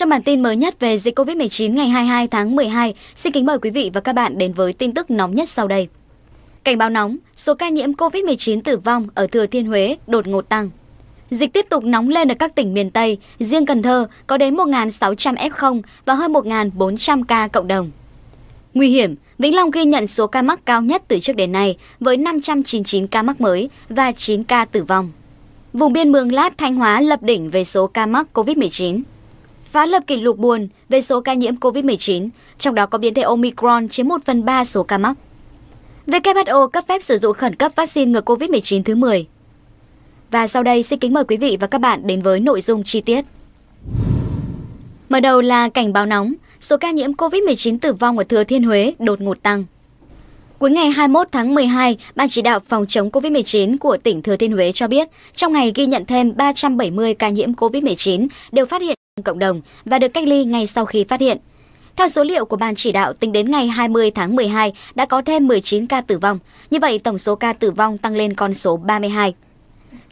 Trong bản tin mới nhất về dịch COVID-19 ngày 22 tháng 12, xin kính mời quý vị và các bạn đến với tin tức nóng nhất sau đây. Cảnh báo nóng, số ca nhiễm COVID-19 tử vong ở Thừa Thiên Huế đột ngột tăng. Dịch tiếp tục nóng lên ở các tỉnh miền Tây, riêng Cần Thơ có đến 1.600 F0 và hơn 1.400 ca cộng đồng. Nguy hiểm, Vĩnh Long ghi nhận số ca mắc cao nhất từ trước đến nay với 599 ca mắc mới và 9 ca tử vong. Vùng biên Mường Lát, Thanh Hóa lập đỉnh về số ca mắc COVID-19 phá lập kỷ lục buồn về số ca nhiễm COVID-19, trong đó có biến thể Omicron chiếm 1 phần 3 số ca mắc. WHO cấp phép sử dụng khẩn cấp vaccine ngừa COVID-19 thứ 10. Và sau đây xin kính mời quý vị và các bạn đến với nội dung chi tiết. Mở đầu là cảnh báo nóng, số ca nhiễm COVID-19 tử vong ở Thừa Thiên Huế đột ngột tăng. Cuối ngày 21 tháng 12, Ban chỉ đạo phòng chống COVID-19 của tỉnh Thừa Thiên Huế cho biết, trong ngày ghi nhận thêm 370 ca nhiễm COVID-19 đều phát hiện cộng đồng và được cách ly ngay sau khi phát hiện. Theo số liệu của Ban chỉ đạo, tính đến ngày 20 tháng 12 đã có thêm 19 ca tử vong. Như vậy, tổng số ca tử vong tăng lên con số 32.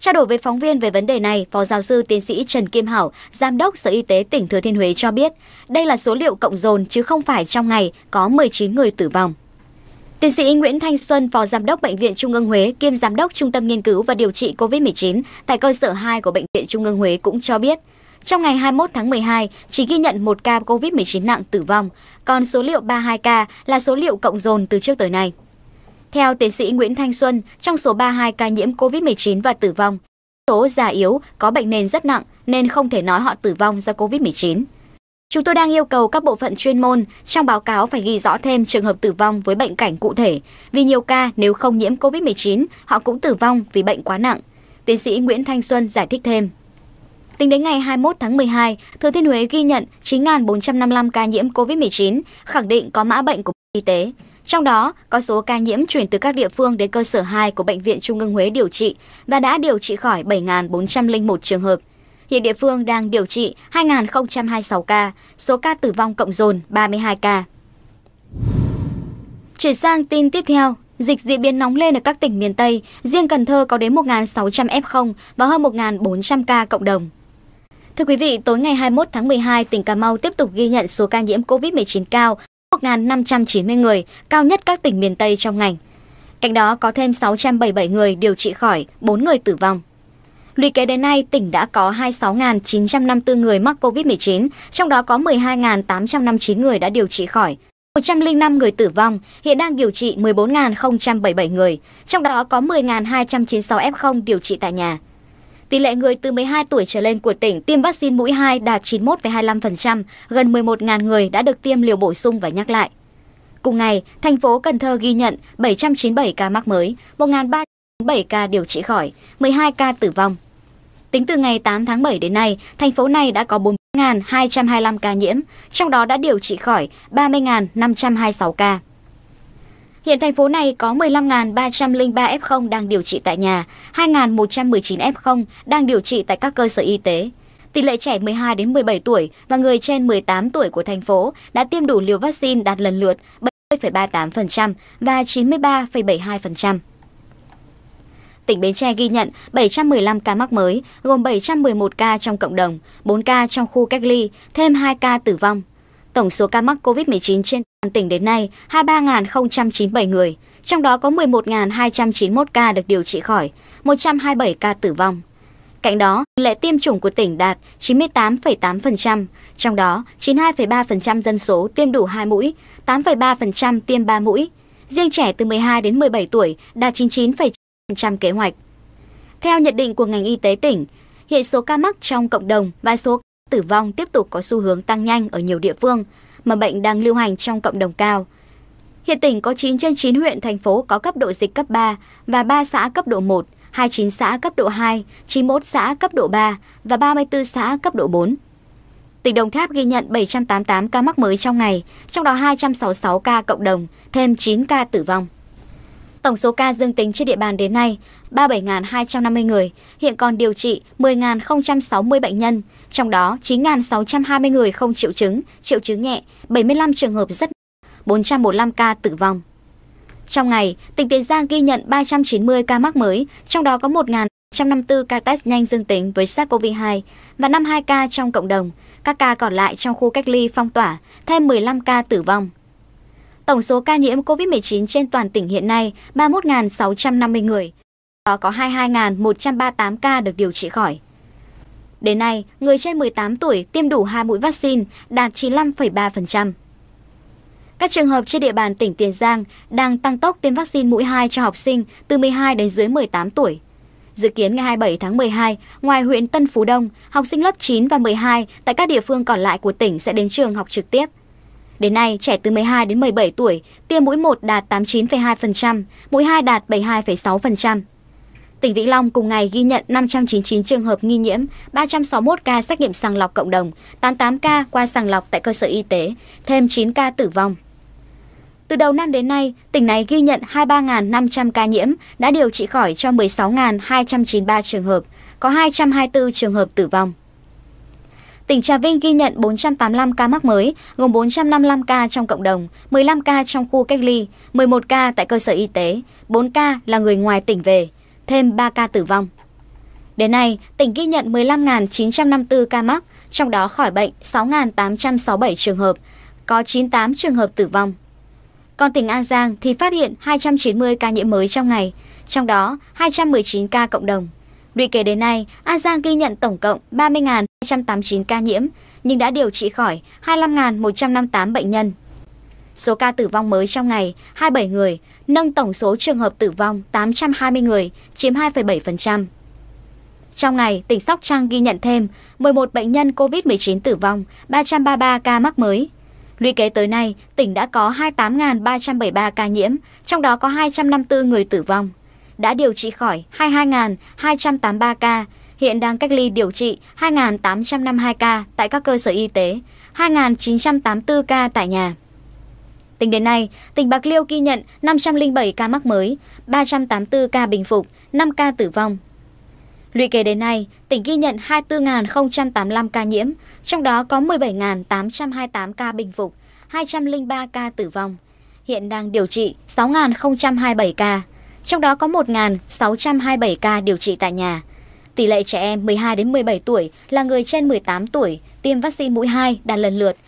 Trao đổi với phóng viên về vấn đề này, Phó Giáo sư Tiến sĩ Trần Kim Hảo, Giám đốc Sở Y tế tỉnh Thừa Thiên Huế cho biết, đây là số liệu cộng dồn chứ không phải trong ngày có 19 người tử vong. Tiến sĩ Nguyễn Thanh Xuân, Phó Giám đốc Bệnh viện Trung ương Huế, kiêm Giám đốc Trung tâm Nghiên cứu và Điều trị COVID-19 tại cơ sở 2 của Bệnh viện Trung ương Huế cũng cho biết, trong ngày 21 tháng 12, chỉ ghi nhận một ca COVID-19 nặng tử vong, còn số liệu 32 ca là số liệu cộng dồn từ trước tới nay. Theo tiến sĩ Nguyễn Thanh Xuân, trong số 32 ca nhiễm COVID-19 và tử vong, số già yếu có bệnh nền rất nặng nên không thể nói họ tử vong do COVID-19. Chúng tôi đang yêu cầu các bộ phận chuyên môn trong báo cáo phải ghi rõ thêm trường hợp tử vong với bệnh cảnh cụ thể, vì nhiều ca nếu không nhiễm COVID-19, họ cũng tử vong vì bệnh quá nặng. Tiến sĩ Nguyễn Thanh Xuân giải thích thêm. Tính đến ngày 21 tháng 12, Thừa Thiên Huế ghi nhận 9.455 ca nhiễm COVID-19, khẳng định có mã bệnh của Bộ Y tế. Trong đó, có số ca nhiễm chuyển từ các địa phương đến cơ sở 2 của Bệnh viện Trung ương Huế điều trị và đã điều trị khỏi 7.401 trường hợp. Hiện địa phương đang điều trị 2.026 ca, số ca tử vong cộng dồn 32 ca. Chuyển sang tin tiếp theo, Dịch diễn biến nóng lên ở các tỉnh miền Tây, riêng Cần Thơ có đến 1.600 F0 và hơn 1.400 ca cộng đồng. Thưa quý vị, tối ngày 21 tháng 12, tỉnh Cà Mau tiếp tục ghi nhận số ca nhiễm COVID-19 cao 1.590 người, cao nhất các tỉnh miền Tây trong ngành. Cạnh đó có thêm 677 người điều trị khỏi, 4 người tử vong. Lũy kế đến nay, tỉnh đã có 26.954 người mắc COVID-19, trong đó có 12.859 người đã điều trị khỏi, 105 người tử vong, hiện đang điều trị 14.077 người, trong đó có 10.296 F0 điều trị tại nhà. Tỷ lệ người từ 12 tuổi trở lên của tỉnh tiêm vaccine mũi 2 đạt 91,25%, gần 11.000 người đã được tiêm liều bổ sung và nhắc lại. Cùng ngày, thành phố Cần Thơ ghi nhận 797 ca mắc mới, 1.307 ca điều trị khỏi, 12 ca tử vong. Tính từ ngày 8 tháng 7 đến nay, thành phố này đã có 4.225 ca nhiễm, trong đó đã điều trị khỏi 30.526 ca. Hiện thành phố này có 15.303 F0 đang điều trị tại nhà, 2.119 F0 đang điều trị tại các cơ sở y tế. Tỷ lệ trẻ 12 đến 17 tuổi và người trên 18 tuổi của thành phố đã tiêm đủ liều vaccine đạt lần lượt 70,38% và 93,72%. Tỉnh Bến Tre ghi nhận 715 ca mắc mới, gồm 711 ca trong cộng đồng, 4 ca trong khu cách ly, thêm 2 ca tử vong. Tổng số ca mắc COVID-19 trên toàn tỉnh đến nay 23.097 người, trong đó có 11.291 ca được điều trị khỏi, 127 ca tử vong. Cạnh đó, lệ tiêm chủng của tỉnh đạt 98,8%, trong đó 92,3% dân số tiêm đủ 2 mũi, 8,3% tiêm 3 mũi. Riêng trẻ từ 12 đến 17 tuổi đạt 99,9% kế hoạch. Theo nhận định của ngành y tế tỉnh, hiện số ca mắc trong cộng đồng và số tử vong tiếp tục có xu hướng tăng nhanh ở nhiều địa phương mà bệnh đang lưu hành trong cộng đồng cao. Hiện tỉnh có 9 trên 9 huyện, thành phố có cấp độ dịch cấp 3 và 3 xã cấp độ 1, 29 xã cấp độ 2, 91 xã cấp độ 3 và 34 xã cấp độ 4. Tỉnh Đồng Tháp ghi nhận 788 ca mắc mới trong ngày, trong đó 266 ca cộng đồng, thêm 9 ca tử vong. Tổng số ca dương tính trên địa bàn đến nay 37.250 người, hiện còn điều trị 10.060 bệnh nhân, trong đó 9.620 người không triệu chứng, triệu chứng nhẹ, 75 trường hợp rất 445 ca tử vong. Trong ngày, tỉnh Tiền Giang ghi nhận 390 ca mắc mới, trong đó có 1.154 ca test nhanh dương tính với SARS-CoV-2 và 52 ca trong cộng đồng. Các ca còn lại trong khu cách ly phong tỏa, thêm 15 ca tử vong. Tổng số ca nhiễm COVID-19 trên toàn tỉnh hiện nay 31.650 người. Đó có 22.138 ca được điều trị khỏi. Đến nay, người trên 18 tuổi tiêm đủ 2 mũi vaccine đạt 95,3%. Các trường hợp trên địa bàn tỉnh Tiền Giang đang tăng tốc tiêm vaccine mũi 2 cho học sinh từ 12 đến dưới 18 tuổi. Dự kiến ngày 27 tháng 12, ngoài huyện Tân Phú Đông, học sinh lớp 9 và 12 tại các địa phương còn lại của tỉnh sẽ đến trường học trực tiếp. Đến nay, trẻ từ 12 đến 17 tuổi tiêm mũi 1 đạt 89,2%, mũi 2 đạt 72,6%. Tỉnh Vĩnh Long cùng ngày ghi nhận 599 trường hợp nghi nhiễm, 361 ca xét nghiệm sàng lọc cộng đồng, 88 ca qua sàng lọc tại cơ sở y tế, thêm 9 ca tử vong. Từ đầu năm đến nay, tỉnh này ghi nhận 23.500 ca nhiễm, đã điều trị khỏi cho 16.293 trường hợp, có 224 trường hợp tử vong. Tỉnh Trà Vinh ghi nhận 485 ca mắc mới, gồm 455 ca trong cộng đồng, 15 ca trong khu cách ly, 11 ca tại cơ sở y tế, 4 ca là người ngoài tỉnh về, thêm 3 ca tử vong. Đến nay, tỉnh ghi nhận 15.954 ca mắc, trong đó khỏi bệnh 6.867 trường hợp, có 98 trường hợp tử vong. Còn tỉnh An Giang thì phát hiện 290 ca nhiễm mới trong ngày, trong đó 219 ca cộng đồng. Lũy kể đến nay, An Giang ghi nhận tổng cộng 30.289 ca nhiễm, nhưng đã điều trị khỏi 25.158 bệnh nhân. Số ca tử vong mới trong ngày 27 người, nâng tổng số trường hợp tử vong 820 người, chiếm 2,7%. Trong ngày, tỉnh Sóc Trăng ghi nhận thêm 11 bệnh nhân COVID-19 tử vong, 333 ca mắc mới. Lũy kế tới nay, tỉnh đã có 28.373 ca nhiễm, trong đó có 254 người tử vong. Đã điều trị khỏi 22.283 ca, hiện đang cách ly điều trị 2.852 ca tại các cơ sở y tế, 2.984 ca tại nhà. Tính đến nay, tỉnh Bạc Liêu ghi nhận 507 ca mắc mới, 384 ca bình phục, 5 ca tử vong. Lũy kế đến nay, tỉnh ghi nhận 24.085 ca nhiễm, trong đó có 17.828 ca bình phục, 203 ca tử vong. Hiện đang điều trị 6.027 ca, trong đó có 1.627 ca điều trị tại nhà. Tỷ lệ trẻ em 12 đến 17 tuổi là người trên 18 tuổi tiêm vaccine mũi 2 đạt lần lượt 0,5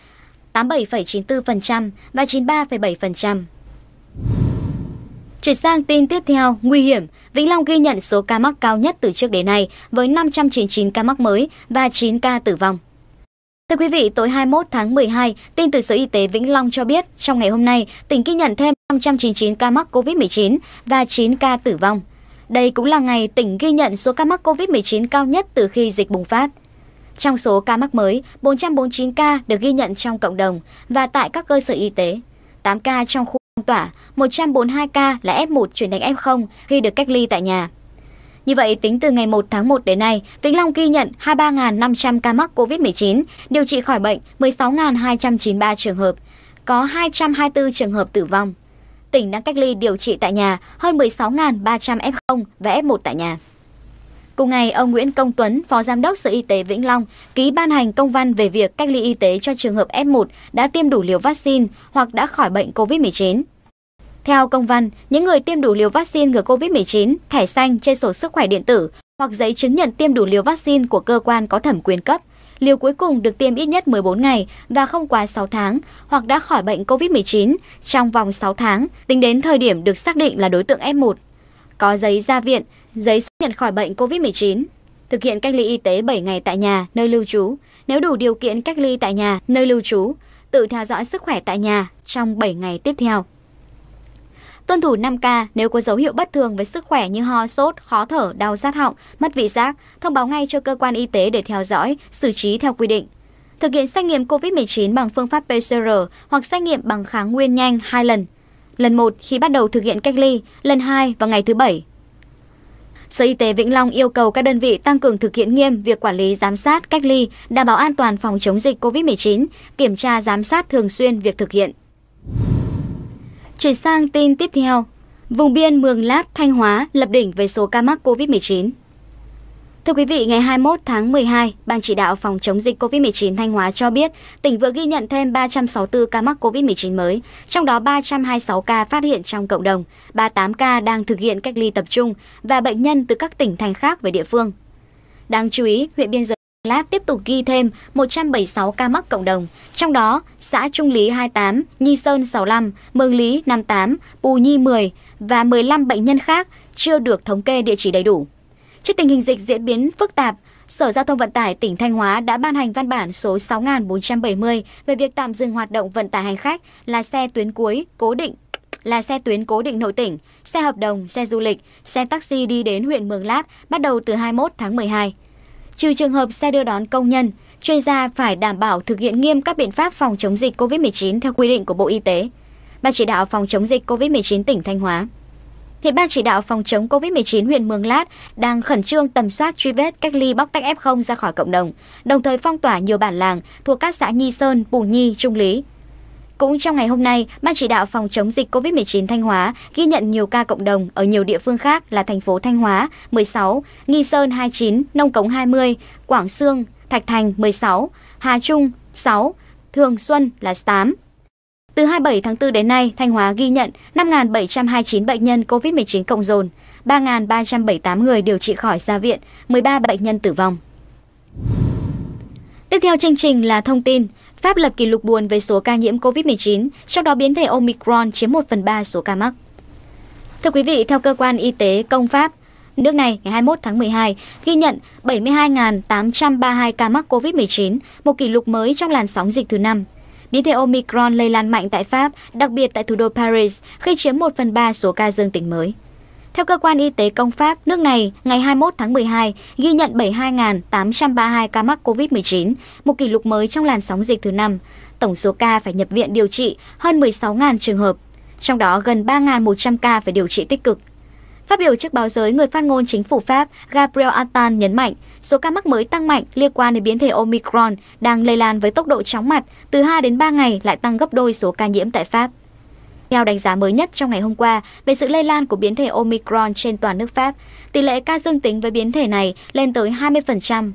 87,94% và 93,7%. Chuyển sang tin tiếp theo, nguy hiểm. Vĩnh Long ghi nhận số ca mắc cao nhất từ trước đến nay với 599 ca mắc mới và 9 ca tử vong. Thưa quý vị, tối 21 tháng 12, tin từ Sở Y tế Vĩnh Long cho biết trong ngày hôm nay, tỉnh ghi nhận thêm 599 ca mắc COVID-19 và 9 ca tử vong. Đây cũng là ngày tỉnh ghi nhận số ca mắc COVID-19 cao nhất từ khi dịch bùng phát. Trong số ca mắc mới, 449 ca được ghi nhận trong cộng đồng và tại các cơ sở y tế, 8 ca trong khu phong tỏa, 142 ca là F1 chuyển thành F0 khi được cách ly tại nhà. Như vậy, tính từ ngày 1 tháng 1 đến nay, Vĩnh Long ghi nhận 23.500 ca mắc COVID-19, điều trị khỏi bệnh 16.293 trường hợp, có 224 trường hợp tử vong. Tỉnh đang cách ly điều trị tại nhà hơn 16.300 F0 và F1 tại nhà. Cùng ngày, ông Nguyễn Công Tuấn, Phó Giám đốc Sở Y tế Vĩnh Long, ký ban hành công văn về việc cách ly y tế cho trường hợp F1 đã tiêm đủ liều vaccine hoặc đã khỏi bệnh COVID-19. Theo công văn, những người tiêm đủ liều vaccine ngừa COVID-19, thẻ xanh trên sổ sức khỏe điện tử hoặc giấy chứng nhận tiêm đủ liều vaccine của cơ quan có thẩm quyền cấp, liều cuối cùng được tiêm ít nhất 14 ngày và không quá 6 tháng hoặc đã khỏi bệnh COVID-19 trong vòng 6 tháng, tính đến thời điểm được xác định là đối tượng F1. Có giấy ra viện, giấy xác nhận khỏi bệnh COVID-19, thực hiện cách ly y tế 7 ngày tại nhà, nơi lưu trú, nếu đủ điều kiện cách ly tại nhà, nơi lưu trú, tự theo dõi sức khỏe tại nhà trong 7 ngày tiếp theo. Tuân thủ 5K nếu có dấu hiệu bất thường với sức khỏe như ho, sốt, khó thở, đau rát họng, mất vị giác, thông báo ngay cho cơ quan y tế để theo dõi, xử trí theo quy định. Thực hiện xét nghiệm COVID-19 bằng phương pháp PCR hoặc xét nghiệm bằng kháng nguyên nhanh 2 lần. Lần 1 khi bắt đầu thực hiện cách ly, lần 2 vào ngày thứ 7, Sở Y tế Vĩnh Long yêu cầu các đơn vị tăng cường thực hiện nghiêm việc quản lý giám sát, cách ly, đảm bảo an toàn phòng chống dịch COVID-19, kiểm tra giám sát thường xuyên việc thực hiện. Chuyển sang tin tiếp theo. Vùng biên Mường Lát, Thanh Hóa lập đỉnh về số ca mắc COVID-19. Thưa quý vị, ngày 21 tháng 12, Ban chỉ đạo phòng chống dịch COVID-19 Thanh Hóa cho biết, tỉnh vừa ghi nhận thêm 364 ca mắc COVID-19 mới, trong đó 326 ca phát hiện trong cộng đồng, 38 ca đang thực hiện cách ly tập trung và bệnh nhân từ các tỉnh thành khác về địa phương. Đáng chú ý, huyện biên giới Lát tiếp tục ghi thêm 176 ca mắc cộng đồng, trong đó xã Trung Lý 28, Nhi Sơn 65, Mường Lý 58, Pù Nhi 10 và 15 bệnh nhân khác chưa được thống kê địa chỉ đầy đủ. Trước tình hình dịch diễn biến phức tạp, Sở Giao thông Vận tải tỉnh Thanh Hóa đã ban hành văn bản số 6470 về việc tạm dừng hoạt động vận tải hành khách là xe tuyến cuối, cố định, là xe tuyến cố định nội tỉnh, xe hợp đồng, xe du lịch, xe taxi đi đến huyện Mường Lát bắt đầu từ 21 tháng 12. Trừ trường hợp xe đưa đón công nhân, chuyên gia phải đảm bảo thực hiện nghiêm các biện pháp phòng chống dịch COVID-19 theo quy định của Bộ Y tế. Ban chỉ đạo phòng chống dịch COVID-19 tỉnh Thanh Hóa hiện Ban chỉ đạo phòng chống COVID-19 huyện Mường Lát đang khẩn trương tầm soát truy vết cách ly bóc tách F0 ra khỏi cộng đồng, đồng thời phong tỏa nhiều bản làng thuộc các xã Nhi Sơn, Bù Nhi, Trung Lý. Cũng trong ngày hôm nay, Ban chỉ đạo phòng chống dịch COVID-19 Thanh Hóa ghi nhận nhiều ca cộng đồng ở nhiều địa phương khác là thành phố Thanh Hóa 16, Nghi Sơn 29, Nông Cống 20, Quảng Sương, Thạch Thành 16, Hà Trung 6, Thường Xuân là 8, từ 27 tháng 4 đến nay, Thanh Hóa ghi nhận 5.729 bệnh nhân COVID-19 cộng dồn, 3.378 người điều trị khỏi ra viện, 13 bệnh nhân tử vong. Tiếp theo chương trình là thông tin. Pháp lập kỷ lục buồn về số ca nhiễm COVID-19, trong đó biến thể Omicron chiếm 1 phần 3 số ca mắc. Thưa quý vị, theo cơ quan y tế công Pháp, Nước này ngày 21 tháng 12 ghi nhận 72.832 ca mắc COVID-19, một kỷ lục mới trong làn sóng dịch thứ năm. Biến thể Omicron lây lan mạnh tại Pháp, đặc biệt tại thủ đô Paris, khi chiếm 1 phần 3 số ca dương tính mới. Theo cơ quan y tế công Pháp, nước này ngày 21 tháng 12 ghi nhận 72.832 ca mắc COVID-19, một kỷ lục mới trong làn sóng dịch thứ năm. Tổng số ca phải nhập viện điều trị hơn 16.000 trường hợp, trong đó gần 3.100 ca phải điều trị tích cực. Phát biểu trước báo giới, người phát ngôn chính phủ Pháp Gabriel Attal nhấn mạnh số ca mắc mới tăng mạnh liên quan đến biến thể Omicron đang lây lan với tốc độ chóng mặt, từ 2 đến 3 ngày lại tăng gấp đôi số ca nhiễm tại Pháp. Theo đánh giá mới nhất trong ngày hôm qua về sự lây lan của biến thể Omicron trên toàn nước Pháp, tỷ lệ ca dương tính với biến thể này lên tới 20%,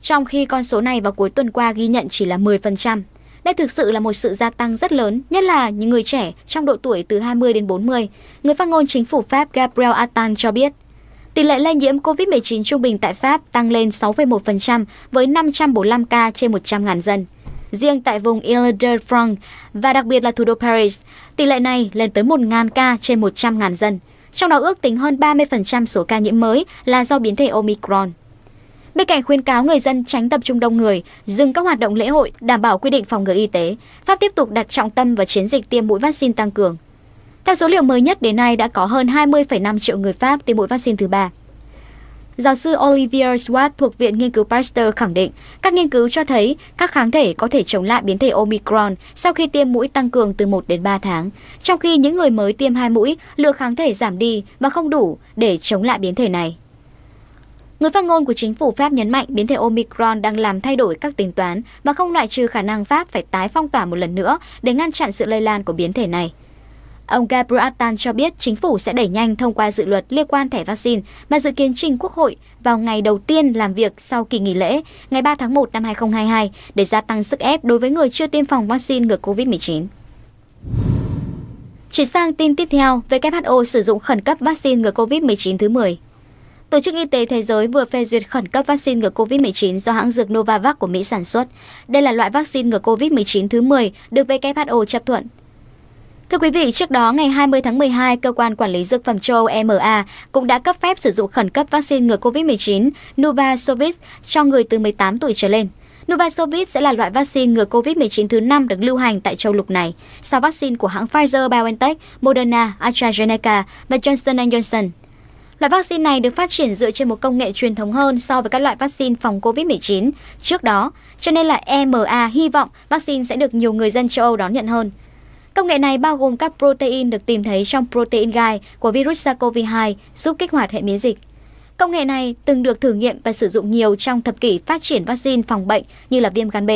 trong khi con số này vào cuối tuần qua ghi nhận chỉ là 10%. Đây thực sự là một sự gia tăng rất lớn, nhất là những người trẻ trong độ tuổi từ 20 đến 40. Người phát ngôn chính phủ Pháp Gabriel Attal cho biết, tỷ lệ lây nhiễm COVID-19 trung bình tại Pháp tăng lên 6,1% với 545 ca trên 100.000 dân. Riêng tại vùng Ile-de-France và đặc biệt là thủ đô Paris, tỷ lệ này lên tới 1.000 ca trên 100.000 dân. Trong đó ước tính hơn 30% số ca nhiễm mới là do biến thể Omicron. Bên cạnh khuyên cáo người dân tránh tập trung đông người, dừng các hoạt động lễ hội, đảm bảo quy định phòng ngừa y tế, Pháp tiếp tục đặt trọng tâm vào chiến dịch tiêm mũi vaccine tăng cường. Theo số liệu mới nhất đến nay đã có hơn 20,5 triệu người Pháp tiêm mũi vaccine thứ ba. Giáo sư Olivier Swart thuộc Viện Nghiên cứu Pasteur khẳng định, các nghiên cứu cho thấy các kháng thể có thể chống lại biến thể Omicron sau khi tiêm mũi tăng cường từ 1 đến 3 tháng, trong khi những người mới tiêm hai mũi, lượng kháng thể giảm đi và không đủ để chống lại biến thể này. Người phát ngôn của chính phủ Pháp nhấn mạnh biến thể Omicron đang làm thay đổi các tính toán và không loại trừ khả năng Pháp phải tái phong tỏa một lần nữa để ngăn chặn sự lây lan của biến thể này. Ông Gabriel Attal cho biết chính phủ sẽ đẩy nhanh thông qua dự luật liên quan thẻ vaccine và dự kiến trình Quốc hội vào ngày đầu tiên làm việc sau kỳ nghỉ lễ, ngày 3 tháng 1 năm 2022, để gia tăng sức ép đối với người chưa tiêm phòng vaccine ngừa COVID-19. Chuyển sang tin tiếp theo, WHO sử dụng khẩn cấp vaccine ngừa COVID-19 thứ 10. Tổ chức Y tế Thế giới vừa phê duyệt khẩn cấp vaccine ngừa COVID-19 do hãng dược Novavax của Mỹ sản xuất. Đây là loại vaccine ngừa COVID-19 thứ 10 được WHO chấp thuận. Thưa quý vị, trước đó ngày 20 tháng 12, Cơ quan Quản lý Dược phẩm châu Âu EMA cũng đã cấp phép sử dụng khẩn cấp vaccine ngừa COVID-19 Novavax cho người từ 18 tuổi trở lên. Novavax sẽ là loại vaccine ngừa COVID-19 thứ 5 được lưu hành tại châu lục này, sau vaccine của hãng Pfizer-BioNTech, Moderna, AstraZeneca và Johnson Johnson. Loại vaccine này được phát triển dựa trên một công nghệ truyền thống hơn so với các loại vaccine phòng COVID-19 trước đó, cho nên là EMA hy vọng vaccine sẽ được nhiều người dân châu Âu đón nhận hơn. Công nghệ này bao gồm các protein được tìm thấy trong protein gai của virus SARS-CoV-2 giúp kích hoạt hệ miễn dịch. Công nghệ này từng được thử nghiệm và sử dụng nhiều trong thập kỷ phát triển vaccine phòng bệnh như là viêm gan B.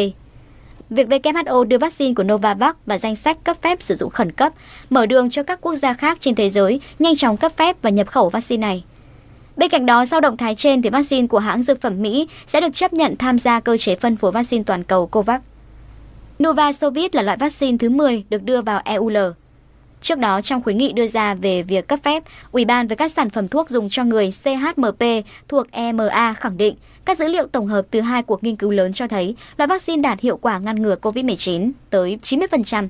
Việc WHO đưa vaccine của Novavax vào danh sách cấp phép sử dụng khẩn cấp mở đường cho các quốc gia khác trên thế giới nhanh chóng cấp phép và nhập khẩu vaccine này. Bên cạnh đó, sau động thái trên thì vaccine của hãng dược phẩm Mỹ sẽ được chấp nhận tham gia cơ chế phân phối vaccine toàn cầu COVAX. Novavax là loại vaccine thứ 10 được đưa vào EUL. Trước đó trong khuyến nghị đưa ra về việc cấp phép, Ủy ban về các sản phẩm thuốc dùng cho người CHMP thuộc EMA khẳng định các dữ liệu tổng hợp từ hai cuộc nghiên cứu lớn cho thấy loại vaccine đạt hiệu quả ngăn ngừa COVID-19 tới 90%.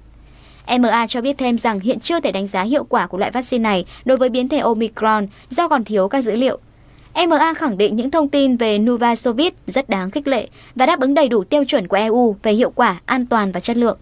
EMA cho biết thêm rằng hiện chưa thể đánh giá hiệu quả của loại vaccine này đối với biến thể Omicron do còn thiếu các dữ liệu. EMA khẳng định những thông tin về Nuvasovid rất đáng khích lệ và đáp ứng đầy đủ tiêu chuẩn của EU về hiệu quả, an toàn và chất lượng.